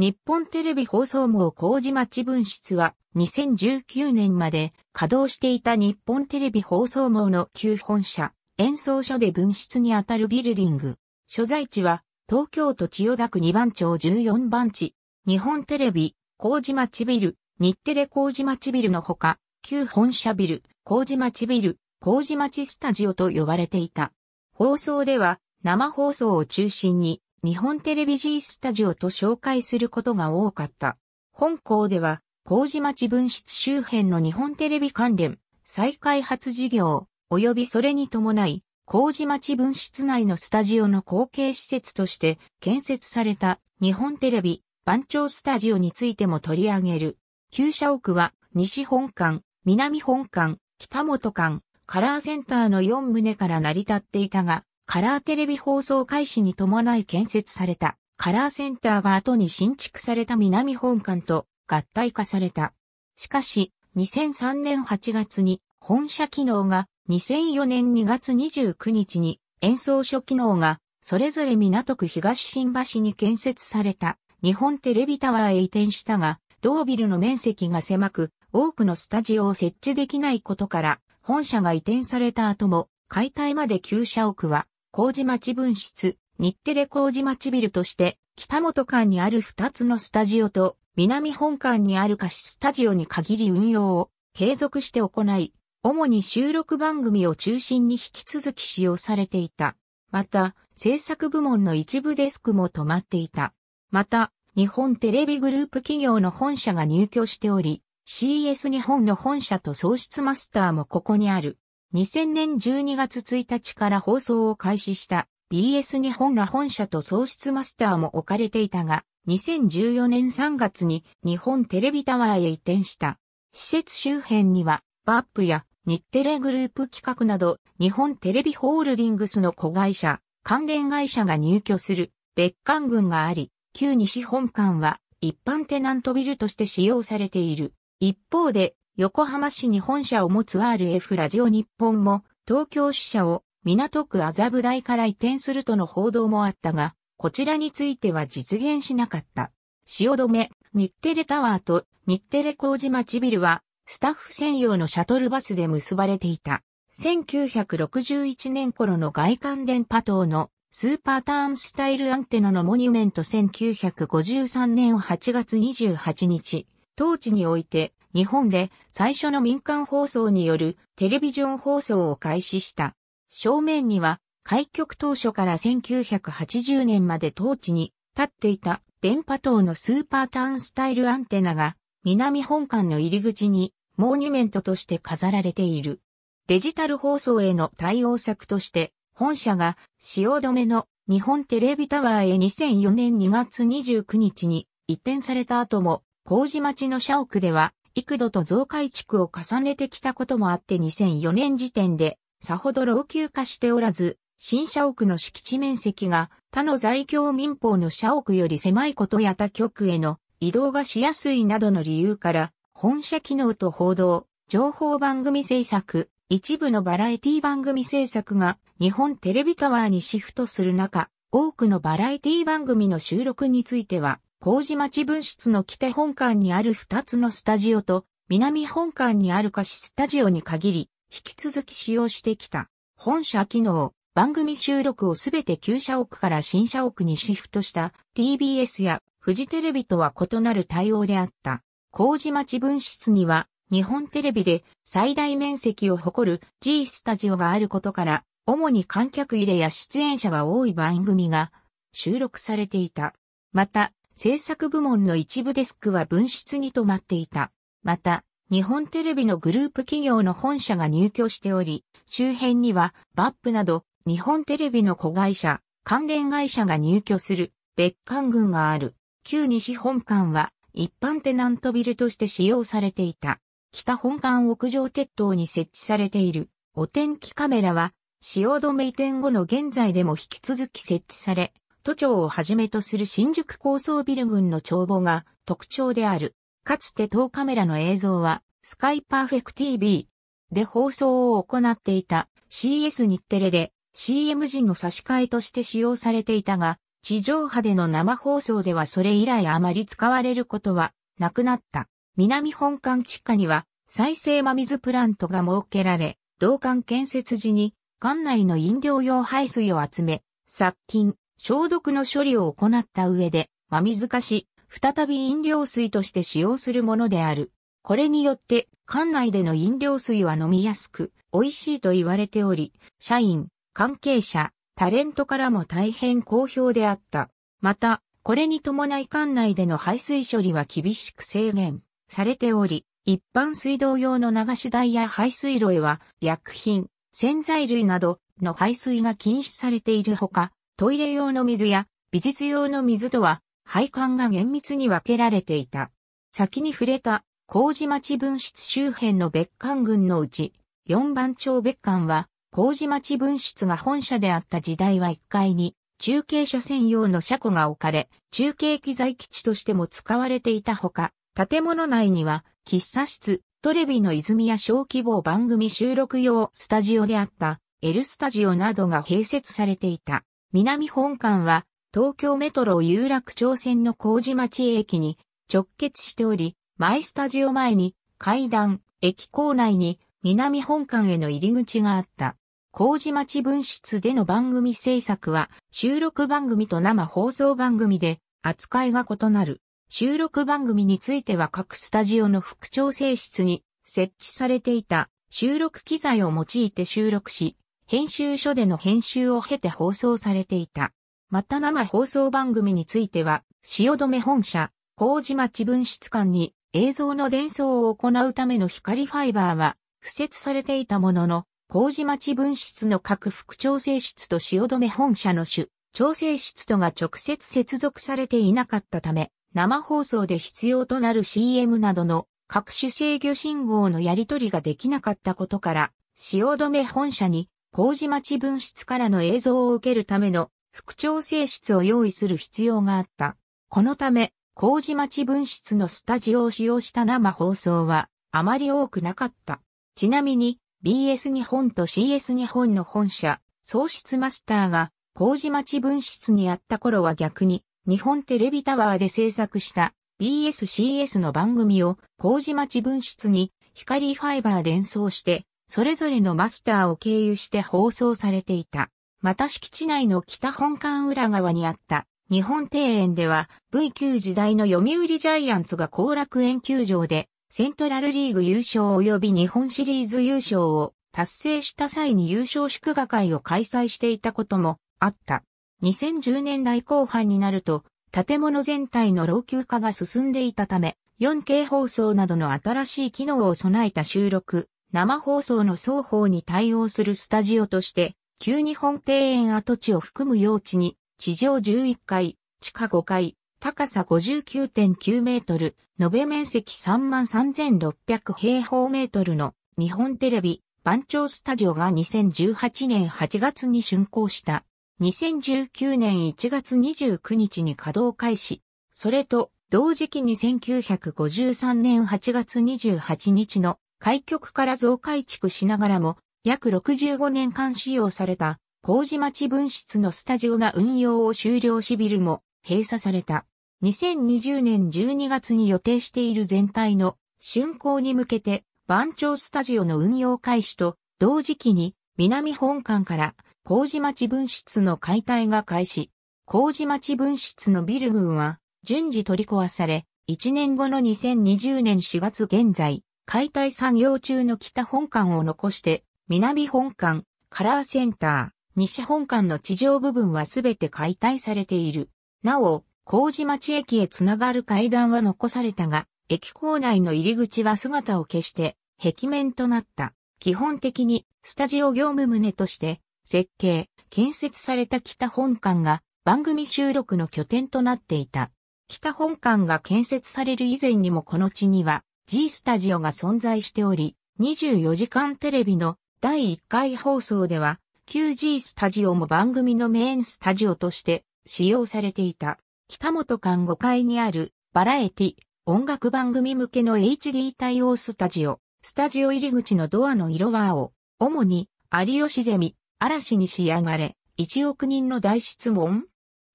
日本テレビ放送網麹町分室は2019年まで稼働していた日本テレビ放送網の旧本社、演奏所で分室にあたるビルディング。所在地は東京都千代田区2番町14番地、日本テレビ、麹町ビル、日テレ麹町ビルのほか、旧本社ビル、麹町ビル、麹町スタジオと呼ばれていた。放送では生放送を中心に日本テレビ G スタジオと紹介することが多かった。本校では、麹町分室周辺の日本テレビ関連、再開発事業、及びそれに伴い、麹町分室内のスタジオの後継施設として建設された日本テレビ番長スタジオについても取り上げる。旧社屋は西本館、南本館、北本館、カラーセンターの4棟から成り立っていたが、カラーテレビ放送開始に伴い建設されたカラーセンターが後に新築された南本館と合体化された。しかし、2003年8月に本社機能が2004年2月29日に演奏所機能がそれぞれ港区東新橋に建設された日本テレビタワーへ移転したが、同ビルの面積が狭く、多くのスタジオを設置できないことから、本社が移転された後も、解体まで旧社屋は麹町分室、日テレ麹町ビルとして、北本館にある2つのスタジオと、南本館にある貸しスタジオに限り運用を継続して行い、主に収録番組を中心に引き続き使用されていた。また、制作部門の一部デスクも止まっていた。また、日本テレビグループ企業の本社が入居しており、CS 日本の本社と創出マスターもここにある。2000年12月1日から放送を開始した BS 日本ら本社と喪失マスターも置かれていたが、2014年3月に日本テレビタワーへ移転した。施設周辺には、バップや日テレグループ企画など、日本テレビホールディングスの子会社、関連会社が入居する別館群があり、旧西本館は一般テナントビルとして使用されている。一方で、横浜市に本社を持つ RF ラジオ日本も、東京支社を港区麻布台から移転するとの報道もあったが、こちらについては実現しなかった。汐留、日テレタワーと日テレ工事町ビルは、スタッフ専用のシャトルバスで結ばれていた。1961年頃の外観電波塔のスーパーターンスタイルアンテナのモニュメント1953年8月28日、当地において日本で最初の民間放送によるテレビジョン放送を開始した。正面には開局当初から1980年まで当地に立っていた電波塔のスーパーターンスタイルアンテナが南本館の入り口にモーニュメントとして飾られている。デジタル放送への対応策として本社が止めの日本テレビタワーへ2004年2月29日に移転された後も麹町の社屋では幾度と増改築を重ねてきたこともあって2004年時点で、さほど老朽化しておらず、新社屋の敷地面積が他の在京民法の社屋より狭いことや他局への移動がしやすいなどの理由から、本社機能と報道、情報番組制作、一部のバラエティ番組制作が日本テレビタワーにシフトする中、多くのバラエティ番組の収録については、麹町分室の北本館にある2つのスタジオと、南本館にある貸しスタジオに限り、引き続き使用してきた。本社機能、番組収録をすべて旧社屋から新社屋にシフトした TBS やフジテレビとは異なる対応であった。麹町分室には日本テレビで最大面積を誇る G スタジオがあることから、主に観客入れや出演者が多い番組が収録されていた。また、制作部門の一部デスクは分室に泊まっていた。また、日本テレビのグループ企業の本社が入居しており、周辺にはバップなど日本テレビの子会社、関連会社が入居する別館群がある。旧西本館は一般テナントビルとして使用されていた。北本館屋上鉄塔に設置されているお天気カメラは、止め移転後の現在でも引き続き設置され、都庁をはじめとする新宿高層ビル群の帳簿が特徴である。かつて当カメラの映像は、スカイパーフェク TV で放送を行っていた CS 日テレで CM 時の差し替えとして使用されていたが、地上波での生放送ではそれ以来あまり使われることはなくなった。南本館地下には再生真水プラントが設けられ、同館建設時に館内の飲料用排水を集め、殺菌、消毒の処理を行った上で、真水化し、再び飲料水として使用するものである。これによって、館内での飲料水は飲みやすく、美味しいと言われており、社員、関係者、タレントからも大変好評であった。また、これに伴い館内での排水処理は厳しく制限されており、一般水道用の流し台や排水路へは薬品、洗剤類などの排水が禁止されているほか、トイレ用の水や美術用の水とは配管が厳密に分けられていた。先に触れた麹町分室周辺の別館群のうち、4番町別館は麹町分室が本社であった時代は1階に中継車専用の車庫が置かれ、中継機材基地としても使われていたほか、建物内には喫茶室、トレビの泉や小規模番組収録用スタジオであった、L スタジオなどが併設されていた。南本館は東京メトロ有楽町線の麹町駅に直結しており、マイスタジオ前に階段、駅構内に南本館への入り口があった。麹町分室での番組制作は収録番組と生放送番組で扱いが異なる。収録番組については各スタジオの副調整室に設置されていた収録機材を用いて収録し、編集所での編集を経て放送されていた。また生放送番組については、止め本社、麹町分室館に映像の伝送を行うための光ファイバーは、付設されていたものの、麹町分室の各副調整室と止め本社の主、調整室とが直接接続されていなかったため、生放送で必要となる CM などの各種制御信号のやり取りができなかったことから、止め本社に麹町分室からの映像を受けるための副調整室を用意する必要があった。このため、麹町分室のスタジオを使用した生放送はあまり多くなかった。ちなみに BS 日本と CS 日本の本社、創出マスターが麹町分室にあった頃は逆に日本テレビタワーで制作した BSCS の番組を麹町分室に光ファイバー伝送してそれぞれのマスターを経由して放送されていた。また敷地内の北本館裏側にあった日本庭園では V 級時代の読売ジャイアンツが後楽園球場でセントラルリーグ優勝及び日本シリーズ優勝を達成した際に優勝祝賀会を開催していたこともあった。2010年代後半になると建物全体の老朽化が進んでいたため 4K 放送などの新しい機能を備えた収録、生放送の双方に対応するスタジオとして、旧日本庭園跡地を含む用地に、地上11階、地下5階、高さ59.9メートル、延べ面積33,600平方メートルの日本テレビ番長スタジオが2018年8月に竣工した。2019年1月29日に稼働開始。それと同時期に1953年8月28日の開局から増改築しながらも、約65年間使用された、麹町分室のスタジオが運用を終了しビルも閉鎖された。2020年12月に予定している全体の竣工に向けて、番長スタジオの運用開始と、同時期に南本館から麹町分室の解体が開始。麹町分室のビル群は順次取り壊され、1年後の2020年4月現在、解体作業中の北本館を残して、南本館、カラーセンター、西本館の地上部分はすべて解体されている。なお、麹町駅へつながる階段は残されたが、駅構内の入り口は姿を消して、壁面となった。基本的に、スタジオ業務棟として、設計、建設された北本館が番組収録の拠点となっていた。北本館が建設される以前にもこの地には G スタジオが存在しており、24時間テレビの第1回放送では、QG スタジオも番組のメインスタジオとして使用されていた。北本館5階にあるバラエティ、音楽番組向けの HD 対応スタジオ。スタジオ入り口のドアの色は青。主に、有吉ゼミ、嵐に仕上がれ、1億人の大質問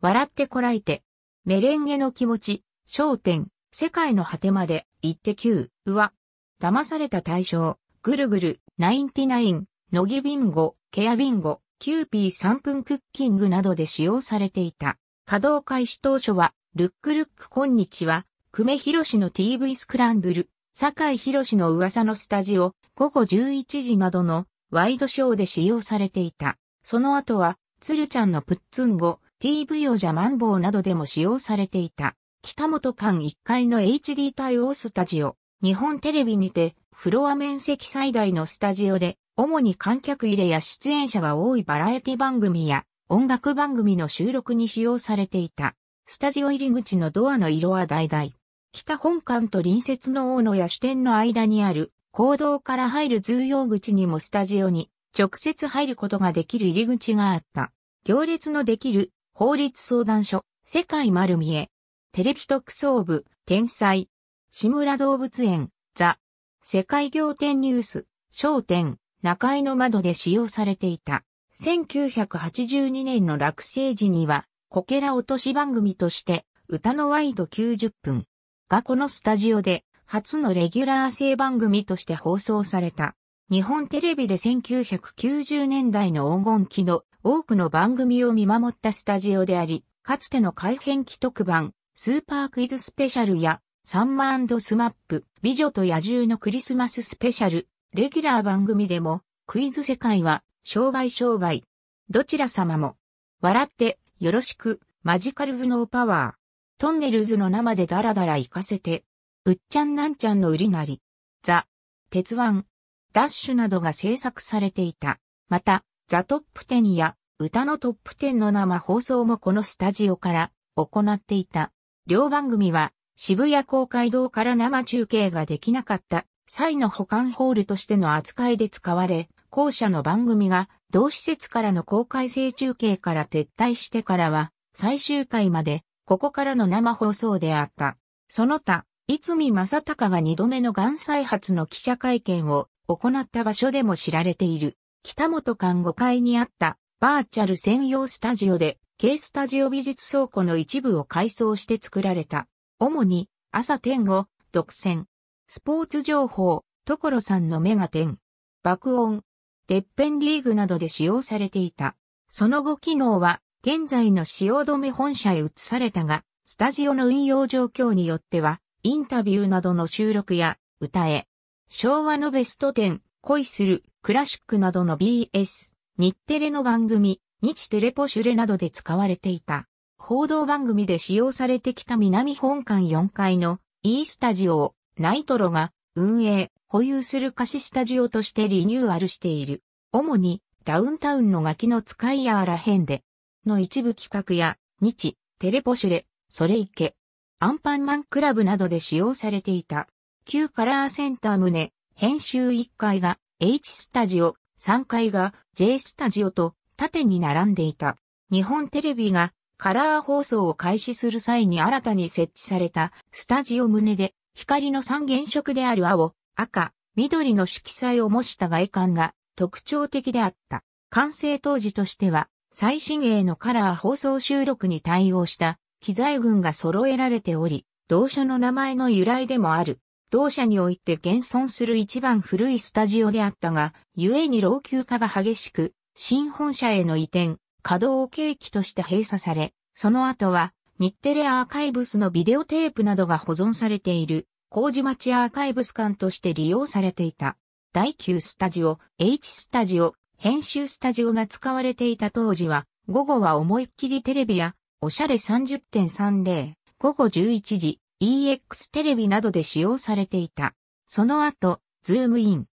笑ってこらえて、メレンゲの気持ち、焦点、世界の果てまで、一滴うわ。騙された対象、ぐるぐる、ナインティナイン、のぎビンゴ、ケアビンゴ、キューピー3分クッキングなどで使用されていた。稼働開始当初は、ルックルックこんにちは、久米博の TV スクランブル、酒井博の噂のスタジオ、午後11時などのワイドショーで使用されていた。その後は、鶴ちゃんのプッツンゴ、TV 王者マンボウなどでも使用されていた。北本館1階の HD 対応スタジオ、日本テレビにて、フロア面積最大のスタジオで、主に観客入れや出演者が多いバラエティ番組や音楽番組の収録に使用されていた。スタジオ入り口のドアの色は大々。北本館と隣接の大野や支店の間にある、公道から入る通用口にもスタジオに直接入ることができる入り口があった。行列のできる法律相談所、世界丸見え、テレビ特捜部、天才、志村動物園、ザ、世界仰天ニュース、商店、中井の窓で使用されていた。1982年の落成時には、こけら落とし番組として、歌のワイド90分がこのスタジオで、初のレギュラー制番組として放送された。日本テレビで1990年代の黄金期の多くの番組を見守ったスタジオであり、かつての改編期特番、スーパークイズスペシャルや、サンマスマップ、美女と野獣のクリスマススペシャル、レギュラー番組でも、クイズ世界は、商売商売。どちら様も。笑って、よろしく、マジカルズのパワー。トンネルズの生でダラダラ行かせて。うっちゃんなんちゃんの売りなり。ザ、鉄腕、ダッシュなどが制作されていた。また、ザトップ10や、歌のトップ10の生放送もこのスタジオから行っていた。両番組は渋谷公会堂から生中継ができなかった際の保管ホールとしての扱いで使われ、後者の番組が同施設からの公開生中継から撤退してからは最終回までここからの生放送であった。その他、いつみ正隆が二度目のがん再発の記者会見を行った場所でも知られている。北本館5階にあったバーチャル専用スタジオで K スタジオ美術倉庫の一部を改装して作られた。主に、朝天を、独占。スポーツ情報、所さんのメガテン。爆音。てっぺんリーグなどで使用されていた。その後機能は、現在の使用止め本社へ移されたが、スタジオの運用状況によっては、インタビューなどの収録や、歌え、昭和のベスト10、恋する、クラシックなどの BS、日テレの番組、日テレポシュレなどで使われていた。報道番組で使用されてきた南本館4階の E スタジオをナイトロが運営、保有する貸しスタジオとしてリニューアルしている。主にダウンタウンのガキの使いやらへんでの一部企画や日、テレポシュレ、それいけ、アンパンマンクラブなどで使用されていた。旧カラーセンター棟、編集1階が H スタジオ、3階が J スタジオと縦に並んでいた。日本テレビがカラー放送を開始する際に新たに設置されたスタジオ胸で光の三原色である青、赤、緑の色彩を模した外観が特徴的であった。完成当時としては最新鋭のカラー放送収録に対応した機材群が揃えられており、同社の名前の由来でもある。同社において現存する一番古いスタジオであったが、故に老朽化が激しく、新本社への移転、稼働を契機として閉鎖され、その後は日テレアーカイブスのビデオテープなどが保存されている、麹町アーカイブス館として利用されていた。第9スタジオ、H スタジオ、編集スタジオが使われていた当時は、午後は思いっきりテレビや、おしゃれ30.30、午後11時、EX テレビなどで使用されていた。その後、ズームイン、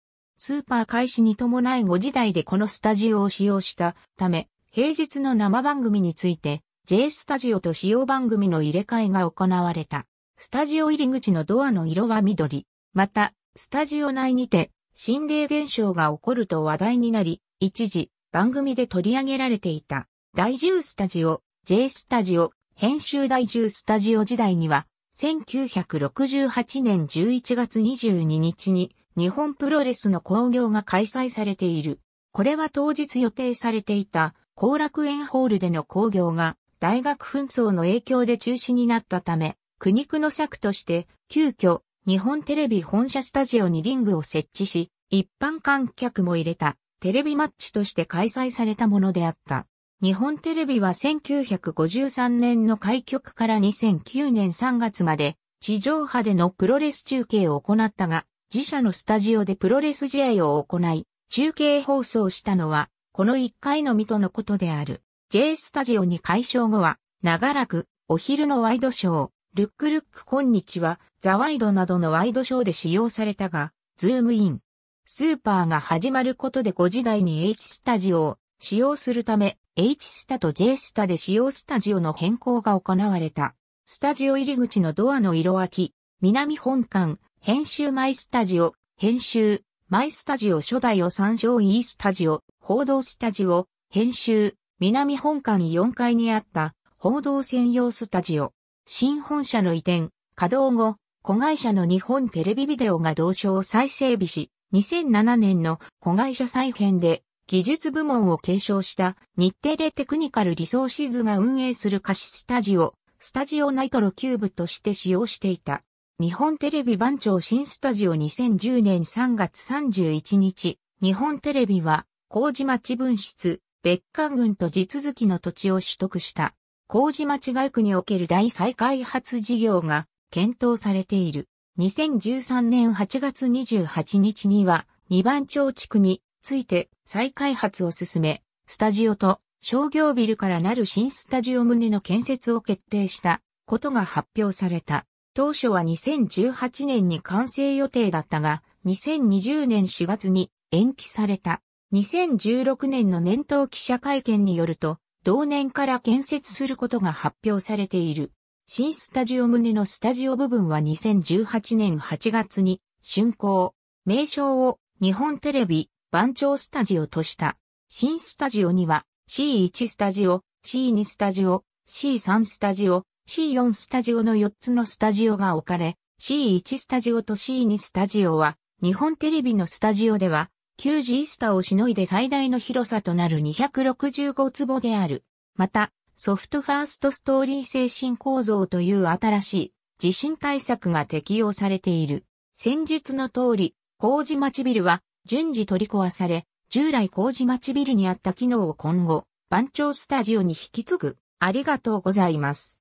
スーパー開始に伴い5時台でこのスタジオを使用したため、平日の生番組について、J スタジオと使用番組の入れ替えが行われた。スタジオ入り口のドアの色は緑。また、スタジオ内にて、心霊現象が起こると話題になり、一時、番組で取り上げられていた。第10スタジオ、J スタジオ、編集第10スタジオ時代には、1968年11月22日に、日本プロレスの興行が開催されている。これは当日予定されていた後楽園ホールでの興行が大学紛争の影響で中止になったため、苦肉の策として急遽日本テレビ本社スタジオにリングを設置し、一般観客も入れたテレビマッチとして開催されたものであった。日本テレビは1953年の開局から2009年3月まで地上波でのプロレス中継を行ったが、自社のスタジオでプロレス試合を行い、中継放送したのは、この1回のみとのことである。J スタジオに解消後は、長らく、お昼のワイドショー、ルックルックこんにちは、ザワイドなどのワイドショーで使用されたが、ズームイン。スーパーが始まることで5時台に H スタジオを使用するため、H スタと J スタで使用スタジオの変更が行われた。スタジオ入り口のドアの色分き、南本館、編集マイスタジオ、編集、マイスタジオ初代を参照ースタジオ、報道スタジオ、編集、南本館4階にあった報道専用スタジオ、新本社の移転、稼働後、子会社の日本テレビビデオが同社を再整備し、2007年の子会社再編で技術部門を継承した日テレテクニカルリソーシズが運営する貸しスタジオ、スタジオナイトロキューブとして使用していた。日本テレビ番長新スタジオ2010年3月31日、日本テレビは、麹町分室、別館群と地続きの土地を取得した、麹町外区における大再開発事業が検討されている。2013年8月28日には、二番町地区について再開発を進め、スタジオと商業ビルからなる新スタジオ棟の建設を決定したことが発表された。当初は2018年に完成予定だったが、2020年4月に延期された。2016年の年頭記者会見によると、同年から建設することが発表されている。新スタジオ胸のスタジオ部分は2018年8月に竣工。名称を日本テレビ番長スタジオとした。新スタジオには C1 スタジオ、C2 スタジオ、C3 スタジオ、C4 スタジオの4つのスタジオが置かれ、C1 スタジオと C2 スタジオは、日本テレビのスタジオでは、9ジースタをしのいで最大の広さとなる265坪である。また、ソフトファーストストーリー精神構造という新しい地震対策が適用されている。戦術の通り、工待町ビルは順次取り壊され、従来工待町ビルにあった機能を今後、番長スタジオに引き継ぐ。ありがとうございます。